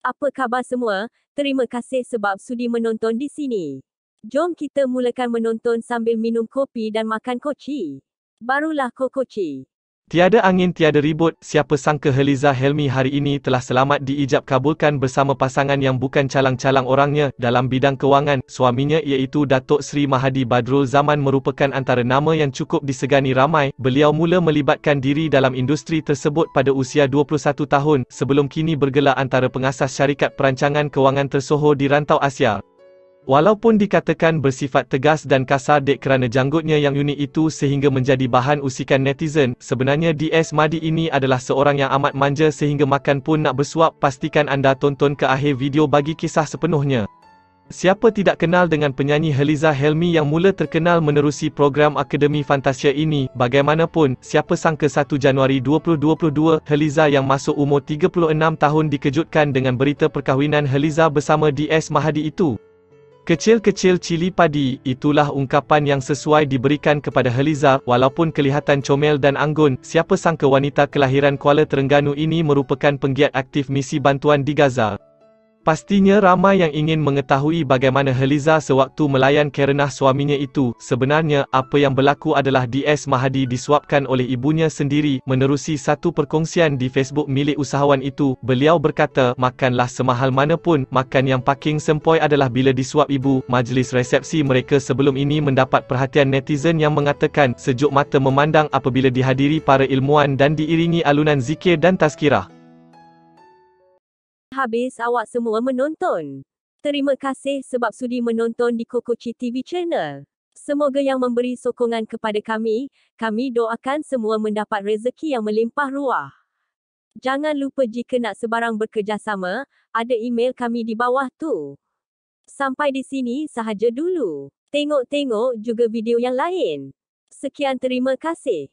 Apa khabar semua? Terima kasih sebab sudi menonton di sini. Jom kita mulakan menonton sambil minum kopi dan makan koci. Barulah kokoci. Tiada angin tiada ribut, siapa sangka Heliza Helmi hari ini telah selamat diijab kabulkan bersama pasangan yang bukan calang-calang orangnya dalam bidang kewangan, suaminya iaitu Datuk Sri Mahadi Badrul Zaman merupakan antara nama yang cukup disegani ramai, beliau mula melibatkan diri dalam industri tersebut pada usia 21 tahun, sebelum kini bergelar antara pengasas syarikat perancangan kewangan tersohor di rantau Asia. Walaupun dikatakan bersifat tegas dan kasar dek kerana janggutnya yang unik itu sehingga menjadi bahan usikan netizen, sebenarnya DS Madi ini adalah seorang yang amat manja sehingga makan pun nak bersuap, pastikan anda tonton ke akhir video bagi kisah sepenuhnya. Siapa tidak kenal dengan penyanyi Heliza Helmi yang mula terkenal menerusi program Akademi Fantasia ini, bagaimanapun, siapa sangka 1 Januari 2022, Heliza yang masuk umur 36 tahun dikejutkan dengan berita perkahwinan Heliza bersama DS Mahadi itu. Kecil-kecil cili padi, itulah ungkapan yang sesuai diberikan kepada Heliza, walaupun kelihatan comel dan anggun, siapa sangka wanita kelahiran Kuala Terengganu ini merupakan penggiat aktif misi bantuan di Gaza. Pastinya ramai yang ingin mengetahui bagaimana Heliza sewaktu melayan kerenah suaminya itu, sebenarnya, apa yang berlaku adalah DS Mahadi disuapkan oleh ibunya sendiri, menerusi satu perkongsian di Facebook milik usahawan itu, beliau berkata, makanlah semahal mana pun, makan yang paking sempoi adalah bila disuap ibu, majlis resepsi mereka sebelum ini mendapat perhatian netizen yang mengatakan, sejuk mata memandang apabila dihadiri para ilmuwan dan diiringi alunan zikir dan tazkirah habis awak semua menonton. Terima kasih sebab sudi menonton di Kokochi TV Channel. Semoga yang memberi sokongan kepada kami, kami doakan semua mendapat rezeki yang melimpah ruah. Jangan lupa jika nak sebarang bekerjasama, ada email kami di bawah tu. Sampai di sini sahaja dulu. Tengok-tengok juga video yang lain. Sekian terima kasih.